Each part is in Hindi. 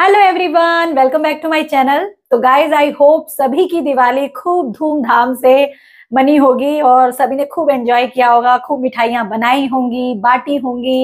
hello everyone welcome back to my channel तो गाइस आई होप सभी की दिवाली खूब धूमधाम से मनी होगी और सभी ने खूब एंजॉय किया होगा खूब मिठाइयाँ बनाई होंगी बांटी होंगी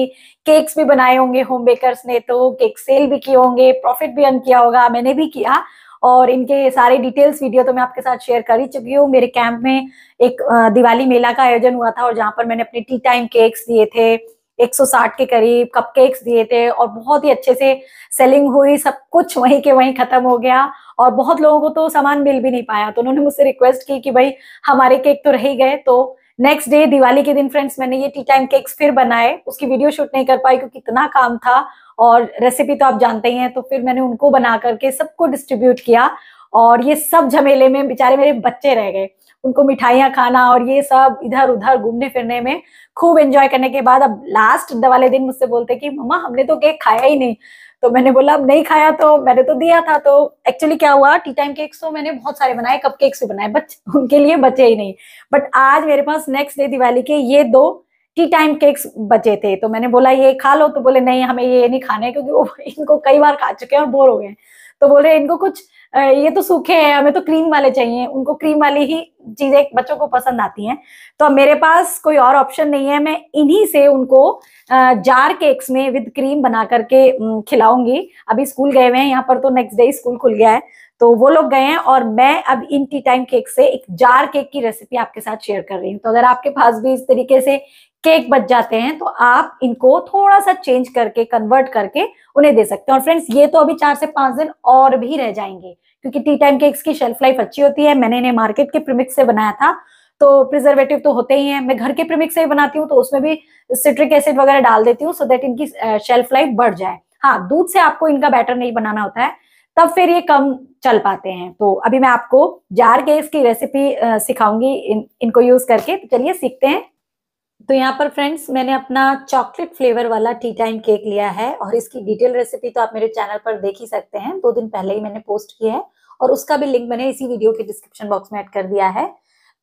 केक्स भी बनाए होंगे होम बेकर्स ने तो केक सेल भी किए होंगे प्रॉफिट भी अर्न किया होगा मैंने भी किया और इनके सारे डिटेल्स वीडियो तो मैं आपके साथ शेयर कर ही चुकी हूँ मेरे कैंप में एक दिवाली मेला का आयोजन हुआ था और जहाँ पर मैंने अपने टी टाइम केक्स दिए थे 160 के करीब कपकेक्स दिए थे और बहुत ही अच्छे से सेलिंग हुई सब कुछ वहीं के वहीं खत्म हो गया और बहुत लोगों को तो सामान मिल भी नहीं पाया तो उन्होंने मुझसे रिक्वेस्ट की कि भाई हमारे केक तो रह गए तो नेक्स्ट डे दिवाली के दिन फ्रेंड्स मैंने ये टी टाइम केक्स फिर बनाए उसकी वीडियो शूट नहीं कर पाई क्योंकि इतना काम था और रेसिपी तो आप जानते ही हैं तो फिर मैंने उनको बना करके सबको डिस्ट्रीब्यूट किया और ये सब झमेले में बेचारे मेरे बच्चे रह गए उनको मिठाइयाँ खाना और ये सब इधर उधर घूमने फिरने में खूब एंजॉय करने के बाद अब लास्ट वाले दिन मुझसे बोलते कि मम्मा हमने तो केक खाया ही नहीं तो मैंने बोला अब नहीं खाया तो मैंने तो दिया था तो एक्चुअली क्या हुआ टी टाइम केक्स तो मैंने बहुत सारे बनाए कप केक्स भी बनाए बच उनके लिए बचे ही नहीं बट आज मेरे पास नेक्स्ट डे दिवाली के ये दो टी टाइम केक्स बचे थे तो मैंने बोला ये खा लो तो बोले नहीं हमें ये नहीं खाने क्योंकि वो इनको कई बार खा चुके हैं और बोर हो गए हैं तो बोल रहे इनको कुछ ये तो सूखे हैं हमें तो क्रीम वाले चाहिए उनको क्रीम वाली ही चीजें बच्चों को पसंद आती हैं तो अब मेरे पास कोई और ऑप्शन नहीं है मैं इन्हीं से उनको जार केक्स में विद क्रीम बना करके खिलाऊंगी अभी स्कूल गए हुए हैं यहाँ पर तो नेक्स्ट डे स्कूल खुल गया है तो वो लोग गए हैं और मैं अब इन टी टाइम केक से एक जार केक की रेसिपी आपके साथ शेयर कर रही हूँ तो अगर आपके पास भी इस तरीके से केक बच जाते हैं तो आप इनको थोड़ा सा चेंज करके कन्वर्ट करके उन्हें दे सकते हैं और फ्रेंड्स ये तो अभी चार से पांच दिन और भी रह जाएंगे क्योंकि टी टाइम केक्स की शेल्फ लाइफ अच्छी होती है मैंने इन्हें मार्केट के प्रिमिक्स से बनाया था तो प्रिजर्वेटिव तो होते ही हैं मैं घर के प्रिमिक्स से ही बनाती हूँ तो उसमें भी सिट्रिक एसिड वगैरह डाल देती हूँ सो देट इनकी शेल्फ लाइफ बढ़ जाए हाँ दूध से आपको इनका बैटर नहीं बनाना होता है तब फिर ये कम चल पाते हैं तो अभी मैं आपको जार केक्स की रेसिपी सिखाऊंगी इन, इनको यूज करके तो चलिए सीखते हैं तो यहाँ पर फ्रेंड्स मैंने अपना चॉकलेट फ्लेवर वाला टी टाइम केक लिया है और इसकी डिटेल रेसिपी तो आप मेरे चैनल पर देख ही सकते हैं दो दिन पहले ही मैंने पोस्ट किया है और उसका भी लिंक मैंने इसी वीडियो के डिस्क्रिप्शन बॉक्स में ऐड कर दिया है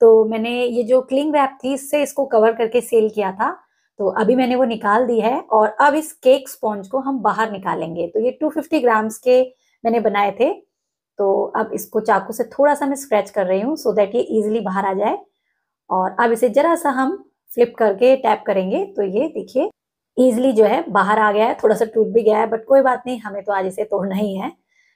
तो मैंने ये जो क्लिंग रैप थी इससे इसको कवर करके सेल किया था तो अभी मैंने वो निकाल दी है और अब इस केक स्पॉन्ज को हम बाहर निकालेंगे तो ये फिफ्टी ग्राम्स के मैंने बनाए थे तो अब इसको चाकू से थोड़ा सा मैं स्क्रैच कर रही हूँ सो देट ये इजिली बाहर आ जाए और अब इसे जरा सा हम फ्लिप करके टैप करेंगे तो ये देखिए ईजिली जो है बाहर आ गया है थोड़ा सा टूट भी गया है बट कोई बात नहीं हमें तो आज इसे तोड़ना ही है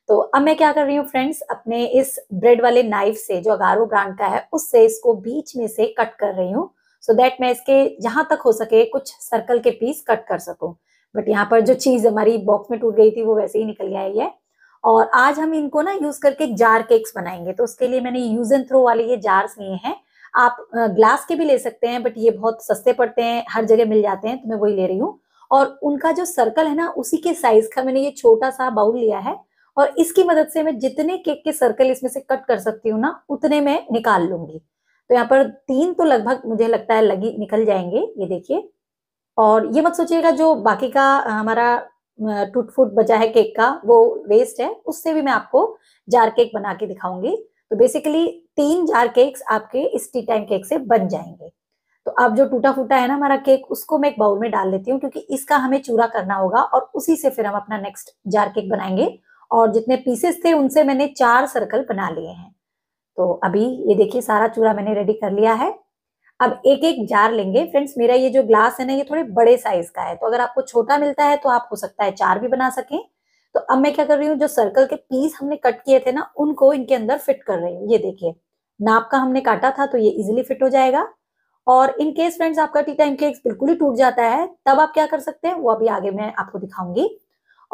तो अब मैं क्या कर रही हूँ फ्रेंड्स अपने इस ब्रेड वाले नाइफ से जो अगारो ब्रांड का है उससे इसको बीच में से कट कर रही हूँ सो देट मैं इसके जहां तक हो सके कुछ सर्कल के पीस कट कर सकूँ बट यहाँ पर जो चीज़ हमारी बॉक्स में टूट गई थी वो वैसे ही निकल गया है और आज हम इनको ना यूज करके जार केक्स बनाएंगे तो उसके लिए मैंने यूज एंड थ्रो वाले ये जार्स लिए हैं आप ग्लास के भी ले सकते हैं बट ये बहुत सस्ते पड़ते हैं हर जगह मिल जाते हैं तो मैं वही ले रही हूँ और उनका जो सर्कल है ना उसी के साइज का मैंने ये छोटा सा बाउल लिया है और इसकी मदद से मैं जितने केक के सर्कल इसमें से कट कर सकती हूँ ना उतने मैं निकाल लूंगी तो यहाँ पर तीन तो लगभग मुझे लगता है लगी निकल जाएंगे ये देखिए और ये मत सोचिएगा जो बाकी का हमारा टूट फूट बचा है केक का वो वेस्ट है उससे भी मैं आपको जार केक बना के दिखाऊंगी तो बेसिकली तीन जार केक्स आपके इस टी टाइम केक से बन जाएंगे तो अब जो टूटा फूटा है ना हमारा केक उसको मैं एक बाउल में डाल लेती हूँ क्योंकि इसका हमें चूरा करना होगा और उसी से फिर हम अपना नेक्स्ट जार केक बनाएंगे और जितने पीसेस थे उनसे मैंने चार सर्कल बना लिए हैं तो अभी ये देखिए सारा चूरा मैंने रेडी कर लिया है अब एक एक जार लेंगे फ्रेंड्स मेरा ये जो ग्लास है ना ये थोड़े बड़े साइज का है तो अगर आपको छोटा मिलता है तो आप हो सकता है चार भी बना सकें तो अब मैं क्या कर रही हूँ जो सर्कल के पीस हमने कट किए थे ना उनको इनके अंदर फिट कर रही हूँ ये देखिए नाप का हमने काटा था तो ये इजिली फिट हो जाएगा और इन केस फ्रेंड्स आपका टी टाइम केक बिल्कुल ही टूट जाता है तब आप क्या कर सकते हैं वो अभी आगे मैं आपको दिखाऊंगी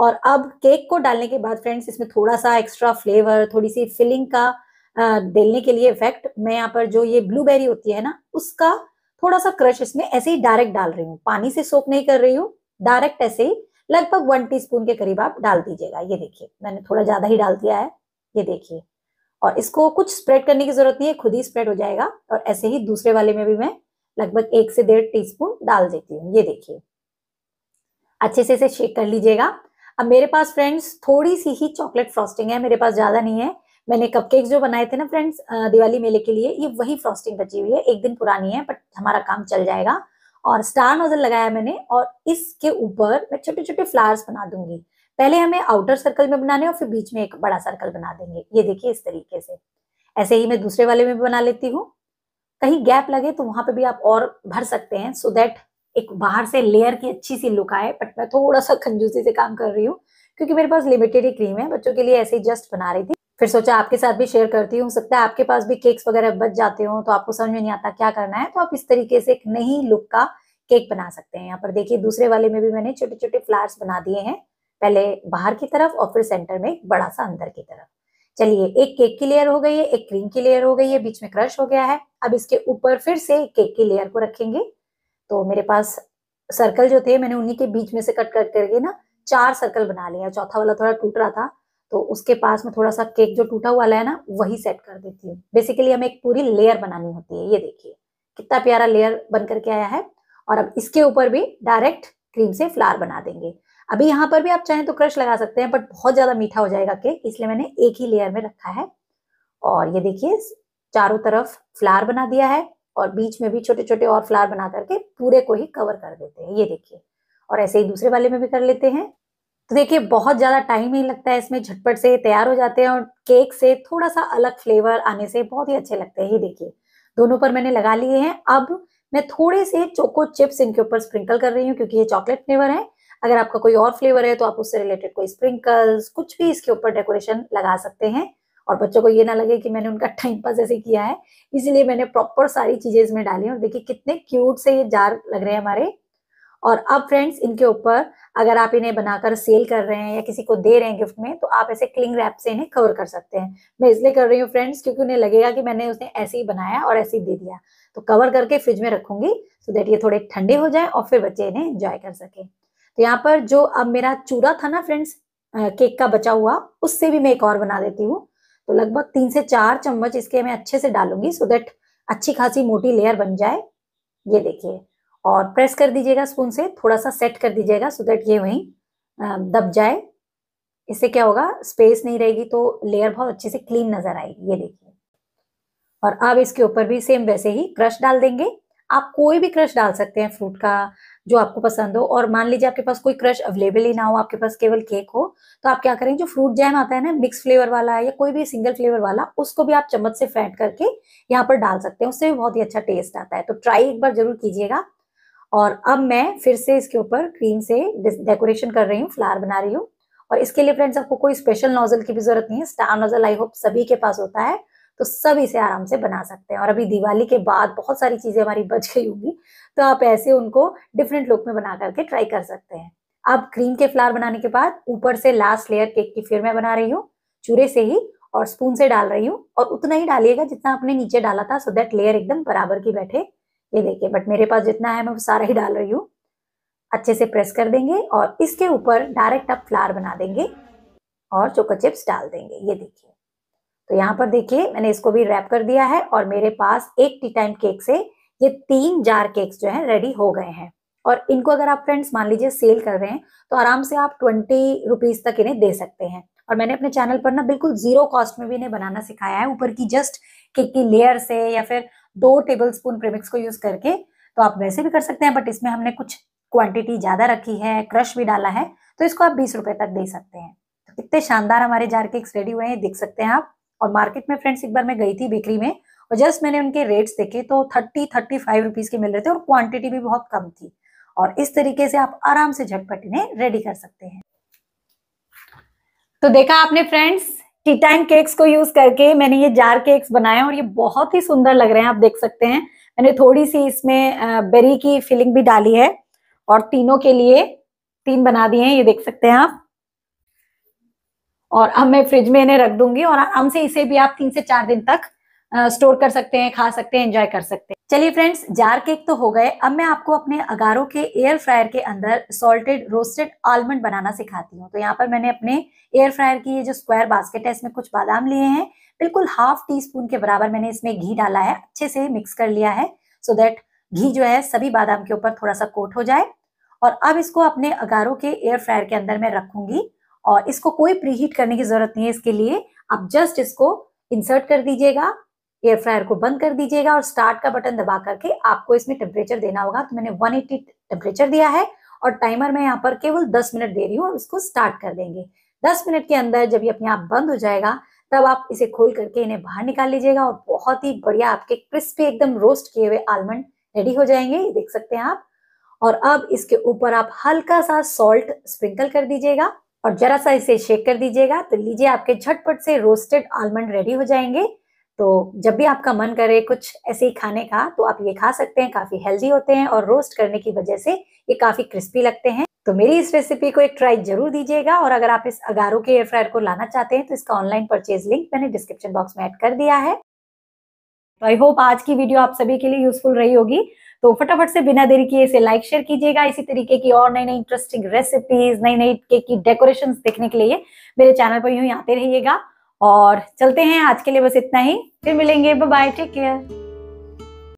और अब केक को डालने के बाद फ्रेंड्स इसमें थोड़ा सा एक्स्ट्रा फ्लेवर थोड़ी सी फिलिंग का देने के लिए इफेक्ट मैं यहाँ पर जो ये ब्लूबेरी होती है ना उसका थोड़ा सा क्रश इसमें ऐसे ही डायरेक्ट डाल रही हूँ पानी से सोक नहीं कर रही हूँ डायरेक्ट ऐसे ही लगभग वन टीस्पून के करीब आप डाल दीजिएगा ये देखिए मैंने थोड़ा ज़्यादा ही डाल दिया है ये देखिए और इसको कुछ स्प्रेड करने की ज़रूरत नहीं है खुद ही स्प्रेड हो जाएगा और ऐसे ही दूसरे वाले में भी मैं लगभग एक से डेढ़ स्पून डाल देती हूँ ये देखिए अच्छे से इसे शेक कर लीजिएगा अब मेरे पास फ्रेंड्स थोड़ी सी ही चॉकलेट फ्रॉस्टिंग है मेरे पास ज़्यादा नहीं है मैंने कपकेक्स जो बनाए थे ना फ्रेंड्स दिवाली मेले के लिए ये वही फ्रॉस्टिंग बची हुई है एक दिन पुरानी है बट हमारा काम चल जाएगा और स्टार नोजल लगाया मैंने और इसके ऊपर मैं छोटे छोटे फ्लावर्स बना दूंगी पहले हमें आउटर सर्कल में बनाने और फिर बीच में एक बड़ा सर्कल बना देंगे ये देखिए इस तरीके से ऐसे ही मैं दूसरे वाले में भी बना लेती हूँ कहीं गैप लगे तो वहां पे भी आप और भर सकते हैं सो so दैट एक बाहर से लेयर की अच्छी सी लुक आए बट मैं थोड़ा सा खंजूसी से काम कर रही हूँ क्योंकि मेरे पास लिमिटेड ही क्रीम है बच्चों के लिए ऐसे ही जस्ट बना रही थी फिर सोचा आपके साथ भी शेयर करती हूँ सकता है आपके पास भी केक्स वगैरह बच जाते हो तो आपको समझ में नहीं आता क्या करना है तो आप इस तरीके से एक नई लुक का केक बना सकते हैं यहाँ पर देखिए दूसरे वाले में भी मैंने छोटे छोटे फ्लावर्स बना दिए हैं पहले बाहर की तरफ और फिर सेंटर में बड़ा सा अंदर की तरफ चलिए एक केक की लेयर हो गई है एक क्रीम की लेयर हो गई है बीच में क्रश हो गया है अब इसके ऊपर फिर से केक की लेयर को रखेंगे तो मेरे पास सर्कल जो थे मैंने उन्हीं के बीच में से कट कट करके ना चार सर्कल बना लिया चौथा वाला थोड़ा टूट रहा था तो उसके पास में थोड़ा सा केक जो टूटा हुआ है ना वही सेट कर देती हूँ बेसिकली हमें एक पूरी लेयर बनानी होती है ये देखिए कितना प्यारा लेयर बन करके आया है और अब इसके ऊपर भी डायरेक्ट क्रीम से फ्लावर बना देंगे अभी यहाँ पर भी आप चाहें तो क्रश लगा सकते हैं बट बहुत ज़्यादा मीठा हो जाएगा केक इसलिए मैंने एक ही लेयर में रखा है और ये देखिए चारों तरफ फ्लावर बना दिया है और बीच में भी छोटे छोटे और फ्लावर बना करके पूरे को ही कवर कर देते हैं ये देखिए और ऐसे ही दूसरे वाले में भी कर लेते हैं तो देखिए बहुत ज़्यादा टाइम नहीं लगता है इसमें झटपट से तैयार हो जाते हैं और केक से थोड़ा सा अलग फ्लेवर आने से बहुत ही अच्छे लगते हैं ये देखिए दोनों पर मैंने लगा लिए हैं अब मैं थोड़े से चोको चिप्स इनके ऊपर स्प्रिंकल कर रही हूँ क्योंकि ये चॉकलेट फ्लेवर है अगर आपका कोई और फ्लेवर है तो आप उससे रिलेटेड कोई स्प्रिंकल्स कुछ भी इसके ऊपर डेकोरेशन लगा सकते हैं और बच्चों को ये ना लगे कि मैंने उनका टाइम पास ऐसे किया है इसीलिए मैंने प्रॉपर सारी चीजें इसमें डाली और देखिए कितने क्यूट से ये जार लग रहे हैं हमारे और अब फ्रेंड्स इनके ऊपर अगर आप इन्हें बनाकर सेल कर रहे हैं या किसी को दे रहे हैं गिफ्ट में तो आप ऐसे क्लिंग रैप से इन्हें कवर कर सकते हैं मैं इसलिए कर रही हूँ फ्रेंड्स क्योंकि उन्हें लगेगा कि मैंने उसने ऐसे ही बनाया और ऐसे ही दे दिया तो कवर करके फ्रिज में रखूंगी सो देट ये थोड़े ठंडे हो जाए और फिर बच्चे इन्हें इंजॉय कर सके तो यहाँ पर जो अब मेरा चूरा था ना फ्रेंड्स केक का बचा हुआ उससे भी मैं एक और बना देती हूँ तो लगभग तीन से चार चम्मच इसके मैं अच्छे से डालूंगी सो देट अच्छी खासी मोटी लेयर बन जाए ये देखिए और प्रेस कर दीजिएगा स्पून से थोड़ा सा सेट कर दीजिएगा सो दैट ये वहीं दब जाए इससे क्या होगा स्पेस नहीं रहेगी तो लेयर बहुत अच्छे से क्लीन नजर आएगी ये देखिए और अब इसके ऊपर भी सेम वैसे ही क्रश डाल देंगे आप कोई भी क्रश डाल सकते हैं फ्रूट का जो आपको पसंद हो और मान लीजिए आपके पास कोई क्रश अवेलेबल ही ना हो आपके पास केवल केक हो तो आप क्या करें जो फ्रूट जैम आता है ना मिक्स फ्लेवर वाला है या कोई भी सिंगल फ्लेवर वाला उसको भी आप चम्मच से फैट करके यहाँ पर डाल सकते हैं उससे भी बहुत ही अच्छा टेस्ट आता है तो ट्राई एक बार जरूर कीजिएगा और अब मैं फिर से इसके ऊपर क्रीम से डेकोरेशन कर रही हूँ फ्लावर बना रही हूँ और इसके लिए फ्रेंड्स आपको कोई स्पेशल नोजल की भी जरूरत नहीं है स्टार नोजल आई होप सभी के पास होता है तो सब इसे आराम से बना सकते हैं और अभी दिवाली के बाद बहुत सारी चीज़ें हमारी बच गई होंगी तो आप ऐसे उनको डिफरेंट लुक में बना करके ट्राई कर सकते हैं अब क्रीम के फ्लावर बनाने के बाद ऊपर से लास्ट लेयर केक की फिर मैं बना रही हूँ चूरे से ही और स्पून से डाल रही हूँ और उतना ही डालिएगा जितना आपने नीचे डाला था सो देट लेयर एकदम बराबर की बैठे ये देखिए बट मेरे पास जितना है मैं वो सारा ही डाल रही हूँ अच्छे से प्रेस कर देंगे और इसके ऊपर डायरेक्ट आप फ्लावर बना देंगे और चोको चिप्स डाल देंगे ये देखिए तो यहाँ पर देखिए मैंने इसको भी रैप कर दिया है और मेरे पास एक टी टाइम केक से ये तीन जार केक्स जो हैं रेडी हो गए हैं और इनको अगर आप फ्रेंड्स मान लीजिए सेल कर रहे हैं तो आराम से आप ट्वेंटी रुपीज़ तक इन्हें दे सकते हैं और मैंने अपने चैनल पर ना बिल्कुल जीरो कॉस्ट में भी इन्हें बनाना सिखाया है ऊपर की जस्ट केक की लेयर से या फिर दो टेबल स्पून प्रेमिक्स को यूज करके तो आप वैसे भी कर सकते हैं बट इसमें हमने कुछ क्वांटिटी ज्यादा रखी है क्रश भी डाला है तो इसको आप बीस रुपए तक दे सकते हैं तो कितने शानदार हमारे जार केक्स रेडी हुए हैं देख सकते हैं आप और मार्केट में फ्रेंड्स एक बार मैं गई थी बेकरी में और जस्ट मैंने उनके रेट्स देखे तो थर्टी थर्टी फाइव रुपीज के मिल रहे थे और क्वांटिटी भी बहुत कम थी और इस तरीके से आप आराम से झटपट इन्हें रेडी कर सकते हैं तो देखा आपने फ्रेंड्स टी टाइम केक्स को यूज करके मैंने ये जार केक्स बनाए और ये बहुत ही सुंदर लग रहे हैं आप देख सकते हैं मैंने थोड़ी सी इसमें बेरी की फिलिंग भी डाली है और तीनों के लिए तीन बना दिए हैं ये देख सकते हैं आप और अब मैं फ्रिज में इन्हें रख दूंगी और आराम से इसे भी आप तीन से चार दिन तक स्टोर कर सकते हैं खा सकते हैं एंजॉय कर सकते हैं चलिए फ्रेंड्स जार केक तो हो गए अब मैं आपको अपने अगारो के एयर फ्रायर के अंदर सॉल्टेड रोस्टेड आलमंड बनाना सिखाती हूँ तो यहाँ पर मैंने अपने एयर फ्रायर की ये जो स्क्वायर बास्केट है इसमें कुछ बादाम लिए हैं बिल्कुल हाफ टी स्पून के बराबर मैंने इसमें घी डाला है अच्छे से मिक्स कर लिया है सो देट घी जो है सभी बादाम के ऊपर थोड़ा सा कोट हो जाए और अब इसको अपने अगारो के एयर फ्रायर के अंदर मैं रखूंगी और इसको कोई प्रीहीट करने की जरूरत नहीं है इसके लिए आप जस्ट इसको इंसर्ट कर दीजिएगा एयर फ्रायर को बंद कर दीजिएगा और स्टार्ट का बटन दबा करके आपको इसमें टेम्परेचर देना होगा तो मैंने 180 टेम्परेचर दिया है और टाइमर मैं यहाँ पर केवल 10 मिनट दे रही हूँ और इसको स्टार्ट कर देंगे 10 मिनट के अंदर जब ये अपने आप बंद हो जाएगा तब आप इसे खोल करके इन्हें बाहर निकाल लीजिएगा और बहुत ही बढ़िया आपके क्रिस्पी एकदम रोस्ट किए हुए आलमंड रेडी हो जाएंगे ये देख सकते हैं आप और अब इसके ऊपर आप हल्का सा सॉल्ट स्प्रिंकल कर दीजिएगा और जरा सा इसे शेक कर दीजिएगा तो लीजिए आपके झटपट से रोस्टेड आलमंड रेडी हो जाएंगे तो जब भी आपका मन करे कुछ ऐसे ही खाने का तो आप ये खा सकते हैं काफी हेल्दी होते हैं और रोस्ट करने की वजह से ये काफी क्रिस्पी लगते हैं तो मेरी इस रेसिपी को एक ट्राई जरूर दीजिएगा और अगर आप इस अगारो के एयर फ्रायर को लाना चाहते हैं तो इसका ऑनलाइन परचेज लिंक मैंने डिस्क्रिप्शन बॉक्स में ऐड कर दिया है तो आई होप आज की वीडियो आप सभी के लिए यूजफुल रही होगी तो फटाफट से बिना देरी किए इसे लाइक शेयर कीजिएगा इसी तरीके की और नई नई इंटरेस्टिंग रेसिपीज नई नई केक की डेकोरेशन देखने के लिए मेरे चैनल पर यूं आते रहिएगा और चलते हैं आज के लिए बस इतना ही फिर मिलेंगे बाय टेक केयर